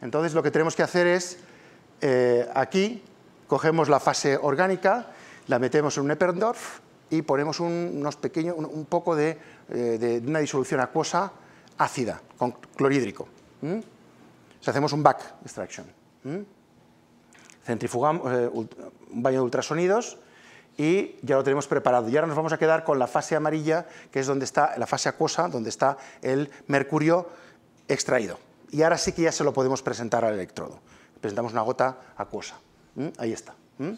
Entonces lo que tenemos que hacer es, eh, aquí cogemos la fase orgánica, la metemos en un Eppendorf y ponemos un, unos pequeños, un, poco eh, de, una disolución acuosa ácida, con clorhídrico. hacemos un back extraction. Centrifugamos, eh, un baño de ultrasonidos y ya lo tenemos preparado. Y ahora nos vamos a quedar con la fase amarilla, que es donde está la fase acuosa, donde está el mercurio extraído. Y ahora sí que ya se lo podemos presentar al electrodo. Presentamos una gota acuosa. ¿Mm? Ahí está. ¿Mm?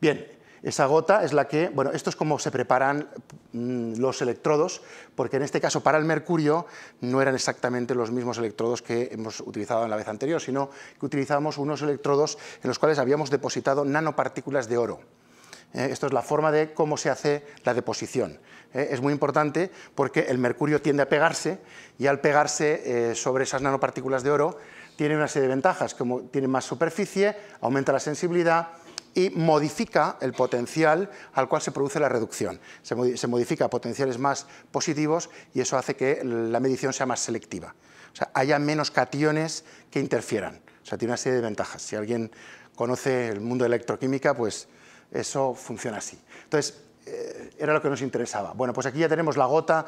Bien, esa gota es la que, bueno, esto es como se preparan mm, los electrodos, porque en este caso para el mercurio no eran exactamente los mismos electrodos que hemos utilizado en la vez anterior, sino que utilizamos unos electrodos en los cuales habíamos depositado nanopartículas de oro. Eh, esto es la forma de cómo se hace la deposición. Eh, es muy importante porque el mercurio tiende a pegarse y al pegarse eh, sobre esas nanopartículas de oro tiene una serie de ventajas, como tiene más superficie, aumenta la sensibilidad y modifica el potencial al cual se produce la reducción. Se, modifica potenciales más positivos y eso hace que la medición sea más selectiva. O sea, haya menos cationes que interfieran. O sea, tiene una serie de ventajas. Si alguien conoce el mundo de electroquímica, pues eso funciona así. Entonces, eh, era lo que nos interesaba. Bueno, pues aquí ya tenemos la gota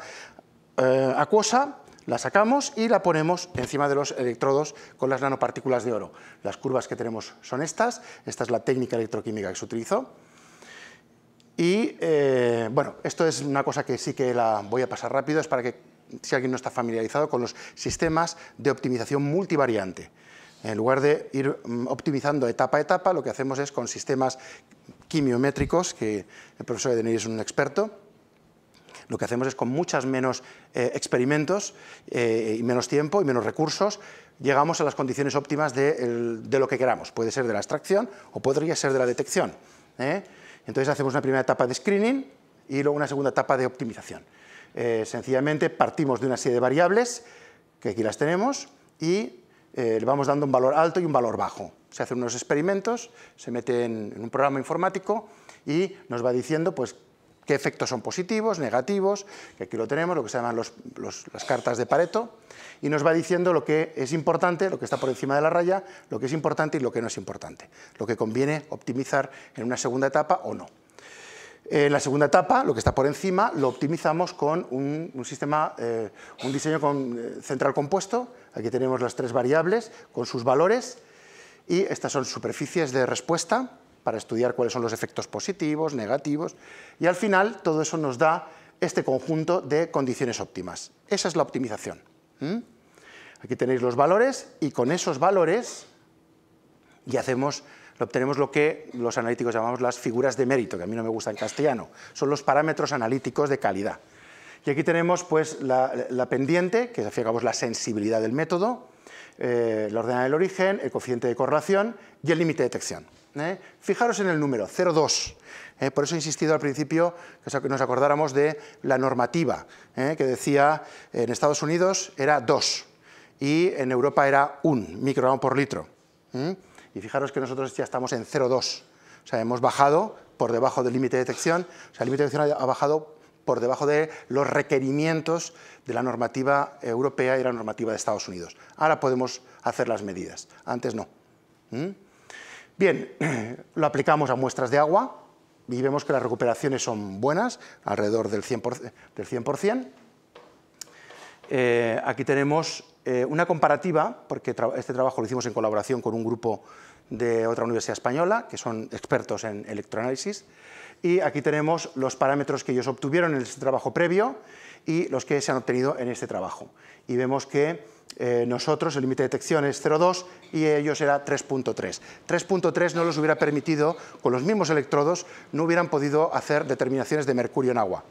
eh, acuosa, la sacamos y la ponemos encima de los electrodos con las nanopartículas de oro. Las curvas que tenemos son estas, esta es la técnica electroquímica que se utilizó. Y eh, bueno, esto es una cosa que sí que la voy a pasar rápido, es para que si alguien no está familiarizado con los sistemas de optimización multivariante. En lugar de ir mm, optimizando etapa a etapa, lo que hacemos es con sistemas quimiométricos, que el profesor Edenir es un experto, lo que hacemos es con muchas menos eh, experimentos eh, y menos tiempo y menos recursos, llegamos a las condiciones óptimas de, lo que queramos. Puede ser de la extracción o podría ser de la detección. ¿eh? Entonces hacemos una primera etapa de screening y luego una segunda etapa de optimización. sencillamente partimos de una serie de variables, que aquí las tenemos, y le vamos dando un valor alto y un valor bajo se hacen unos experimentos, se mete en, un programa informático y nos va diciendo pues, qué efectos son positivos, negativos, que aquí lo tenemos, lo que se llaman las cartas de Pareto, y nos va diciendo lo que es importante, lo que está por encima de la raya, lo que es importante y lo que no es importante, lo que conviene optimizar en una segunda etapa o no. En la segunda etapa, lo que está por encima, lo optimizamos con un, sistema, eh, un diseño con, eh, central compuesto. Aquí tenemos las tres variables con sus valores y estas son superficies de respuesta para estudiar cuáles son los efectos positivos, negativos, y al final todo eso nos da este conjunto de condiciones óptimas. Esa es la optimización. Aquí tenéis los valores y con esos valores ya hacemos, obtenemos lo que los analíticos llamamos las figuras de mérito, que a mí no me gusta en castellano, son los parámetros analíticos de calidad. Y aquí tenemos pues, la, pendiente, que es la sensibilidad del método, eh, la ordenada del origen, el coeficiente de correlación y el límite de detección. ¿eh? Fijaros en el número, 0,2. ¿eh? por eso he insistido al principio que nos acordáramos de la normativa, ¿eh? que decía en Estados Unidos era 2 y en Europa era 1 microgramo por litro. Y fijaros que nosotros ya estamos en 0,2. O sea, hemos bajado por debajo del límite de detección, o sea, el límite de detección ha bajado por debajo de los requerimientos de la normativa europea y la normativa de Estados Unidos. Ahora podemos hacer las medidas, antes no. ¿Mm? Bien, lo aplicamos a muestras de agua y vemos que las recuperaciones son buenas, alrededor del 100%. Del 100%. Eh, aquí tenemos eh, una comparativa, porque este trabajo lo hicimos en colaboración con un grupo de otra universidad española, que son expertos en electroanálisis. Y aquí tenemos los parámetros que ellos obtuvieron en este trabajo previo y los que se han obtenido en este trabajo. Y vemos que eh, nosotros el límite de detección es 0,2 y ellos era 3,3. 3,3 no los hubiera permitido, con los mismos electrodos, no hubieran podido hacer determinaciones de mercurio en agua,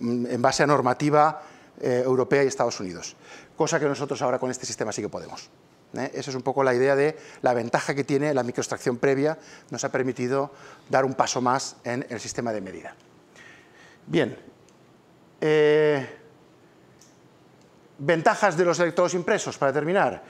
en base a normativa eh, europea y Estados Unidos, cosa que nosotros ahora con este sistema sí que podemos. ¿eh? Esa es un poco la idea de la ventaja que tiene la microextracción previa, nos ha permitido dar un paso más en el sistema de medida. Bien, eh, ventajas de los electrodos impresos, para terminar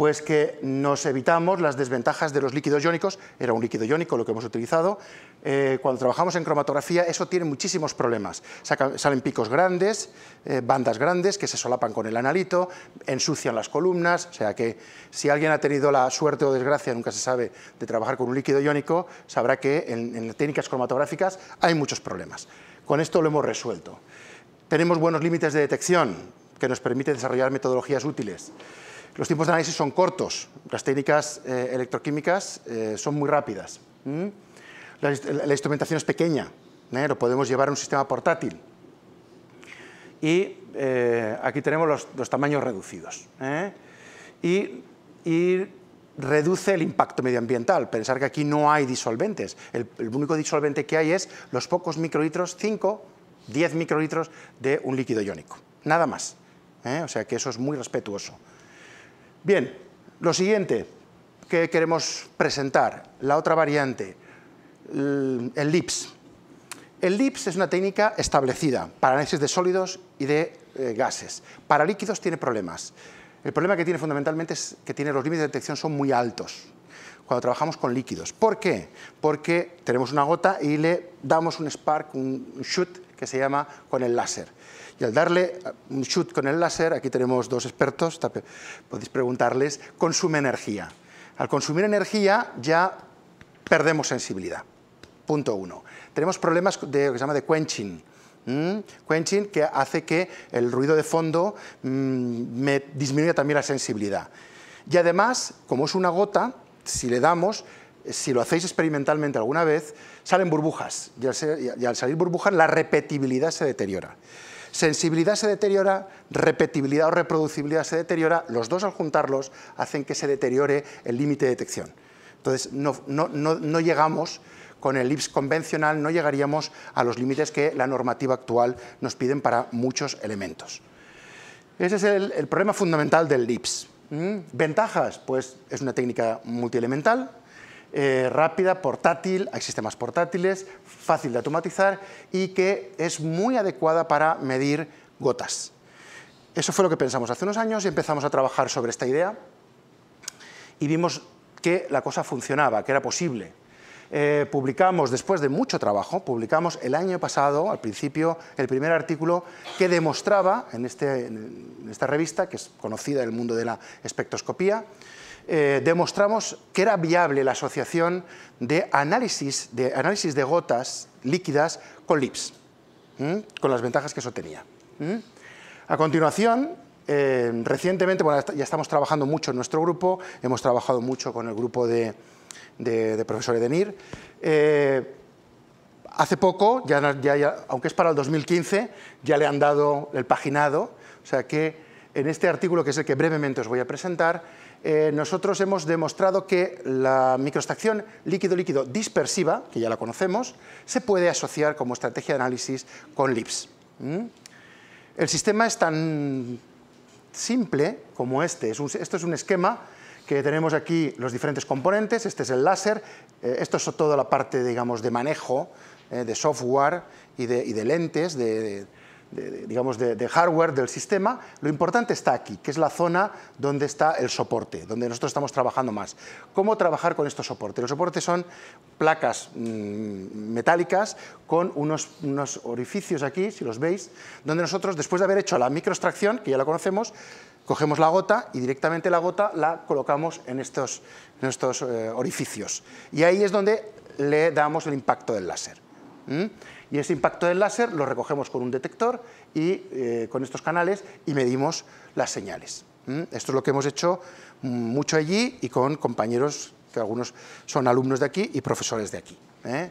pues que nos evitamos las desventajas de los líquidos iónicos, era un líquido iónico lo que hemos utilizado, eh, cuando trabajamos en cromatografía eso tiene muchísimos problemas, salen picos grandes, eh, bandas grandes que se solapan con el analito, ensucian las columnas, o sea que si alguien ha tenido la suerte o desgracia, nunca se sabe, de trabajar con un líquido iónico, sabrá que en, en técnicas cromatográficas hay muchos problemas. Con esto lo hemos resuelto. Tenemos buenos límites de detección que nos permite desarrollar metodologías útiles. Los tiempos de análisis son cortos, las técnicas eh, electroquímicas eh, son muy rápidas. La, instrumentación es pequeña, ¿eh? lo podemos llevar a un sistema portátil. Y aquí tenemos los, tamaños reducidos. Y, reduce el impacto medioambiental. Pensar que aquí no hay disolventes. El, el único disolvente que hay es los pocos microlitros, 5, 10 microlitros de un líquido iónico. Nada más. O sea que eso es muy respetuoso. Bien, lo siguiente que queremos presentar, la otra variante, el LIPS. El LIPS es una técnica establecida para análisis de sólidos y de eh, gases. Para líquidos tiene problemas. El problema que tiene fundamentalmente es que tiene los límites de detección son muy altos cuando trabajamos con líquidos. ¿Por qué? Porque tenemos una gota y le damos un spark, un shoot que se llama con el láser. Y al darle eh, un shoot con el láser, aquí tenemos dos expertos, podéis preguntarles, consume energía. Al consumir energía ya perdemos sensibilidad. Punto uno. Tenemos problemas de lo que se llama de quenching, quenching que hace que el ruido de fondo mm, me disminuya también la sensibilidad. Y además, como es una gota, si le damos, si lo hacéis experimentalmente alguna vez, salen burbujas y al, salir burbujas la repetibilidad se deteriora. Sensibilidad se deteriora, repetibilidad o reproducibilidad se deteriora, los dos al juntarlos hacen que se deteriore el límite de detección. Entonces no, llegamos con el IPS convencional, no llegaríamos a los límites que la normativa actual nos piden para muchos elementos. Ese es el, problema fundamental del LIPS. ¿Mm? ¿Ventajas? Pues es una técnica multielemental, eh, rápida, portátil, hay sistemas portátiles, fácil de automatizar y que es muy adecuada para medir gotas. Eso fue lo que pensamos hace unos años y empezamos a trabajar sobre esta idea y vimos que la cosa funcionaba, que era posible. Eh, publicamos, después de mucho trabajo, publicamos el año pasado, al principio, el primer artículo que demostraba en, este, en esta revista, que es conocida en el mundo de la espectroscopía, eh, demostramos que era viable la asociación de análisis de, análisis de gotas líquidas con LIPS, con las ventajas que eso tenía. A continuación, eh, recientemente, ya estamos trabajando mucho en nuestro grupo, hemos trabajado mucho con el grupo de, profesores de NIR. Eh, hace poco, ya, aunque es para el 2015, ya le han dado el paginado, o sea que en este artículo, que es el que brevemente os voy a presentar, eh, nosotros hemos demostrado que la microextracción líquido-líquido dispersiva, que ya la conocemos, se puede asociar como estrategia de análisis con LIPS. ¿Mm? El sistema es tan simple como este. esto es un esquema que tenemos aquí los diferentes componentes, este es el láser, eh, esto es toda la parte digamos, de manejo, eh, de software y de, lentes, de de, digamos, de, hardware del sistema, lo importante está aquí, que es la zona donde está el soporte, donde nosotros estamos trabajando más. ¿Cómo trabajar con estos soportes? Los soportes son placas mm, metálicas con unos, unos orificios aquí, si los veis, donde nosotros, después de haber hecho la microextracción, que ya la conocemos, cogemos la gota y directamente la gota la colocamos en estos, en eh, orificios. Y ahí es donde le damos el impacto del láser. Y ese impacto del láser lo recogemos con un detector y eh, con estos canales y medimos las señales. Esto es lo que hemos hecho mucho allí y con compañeros que algunos son alumnos de aquí y profesores de aquí. ¿eh?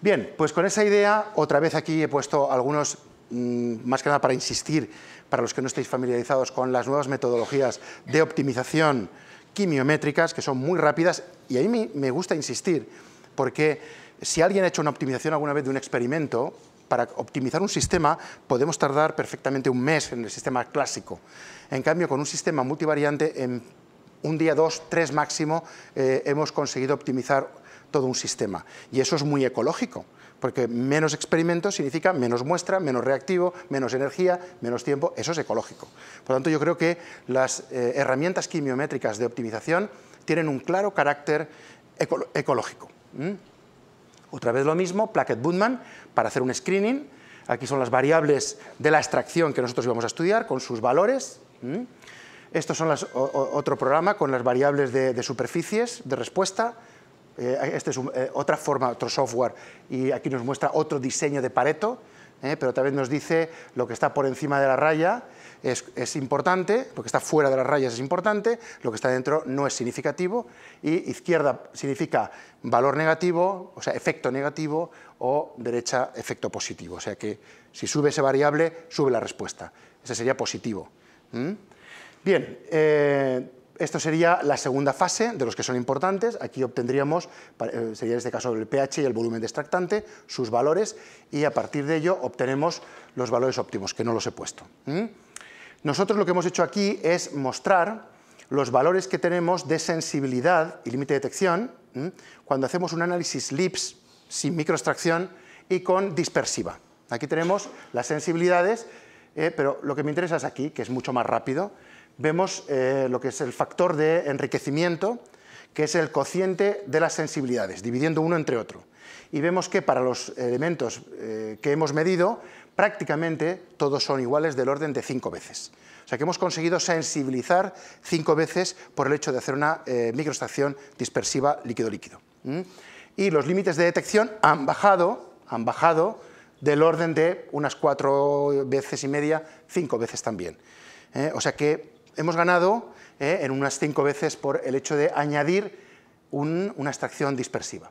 Bien, pues con esa idea, otra vez aquí he puesto algunos, mm, más que nada para insistir, para los que no estéis familiarizados con las nuevas metodologías de optimización quimiométricas, que son muy rápidas, y a mí me gusta insistir, porque si alguien ha hecho una optimización alguna vez de un experimento, para optimizar un sistema podemos tardar perfectamente un mes en el sistema clásico. En cambio, con un sistema multivariante, en un día, dos, tres máximo, eh, hemos conseguido optimizar todo un sistema. Y eso es muy ecológico, porque menos experimentos significa menos muestra, menos reactivo, menos energía, menos tiempo, eso es ecológico. Por lo tanto, yo creo que las eh, herramientas quimiométricas de optimización tienen un claro carácter ecológico. Mm. Otra vez lo mismo, Placket budman para hacer un screening. Aquí son las variables de la extracción que nosotros íbamos a estudiar, con sus valores. Mm. Estos son otro programa con las variables de, superficies, de respuesta. Eh, este es eh, otra forma, otro software, y aquí nos muestra otro diseño de Pareto, eh, pero también nos dice lo que está por encima de la raya, es, importante, lo que está fuera de las rayas es importante, lo que está dentro no es significativo, y izquierda significa valor negativo, o sea, efecto negativo, o derecha, efecto positivo. O sea que si sube ese variable, sube la respuesta. Ese sería positivo. Bien, eh, esto sería la segunda fase de los que son importantes. Aquí obtendríamos, eh, sería en este caso el pH y el volumen de extractante, sus valores, y a partir de ello obtenemos los valores óptimos, que no los he puesto. Nosotros lo que hemos hecho aquí es mostrar los valores que tenemos de sensibilidad y límite de detección cuando hacemos un análisis LIPS sin microextracción y con dispersiva. Aquí tenemos las sensibilidades, eh, pero lo que me interesa es aquí, que es mucho más rápido. Vemos eh, lo que es el factor de enriquecimiento, que es el cociente de las sensibilidades, dividiendo uno entre otro. Y vemos que para los elementos eh, que hemos medido, prácticamente todos son iguales del orden de cinco veces. O sea que hemos conseguido sensibilizar cinco veces por el hecho de hacer una eh, microestación dispersiva líquido-líquido. Y los límites de detección han bajado, han bajado del orden de unas cuatro veces y media, cinco veces también. ¿eh? o sea que hemos ganado ¿eh? en unas cinco veces por el hecho de añadir una extracción dispersiva.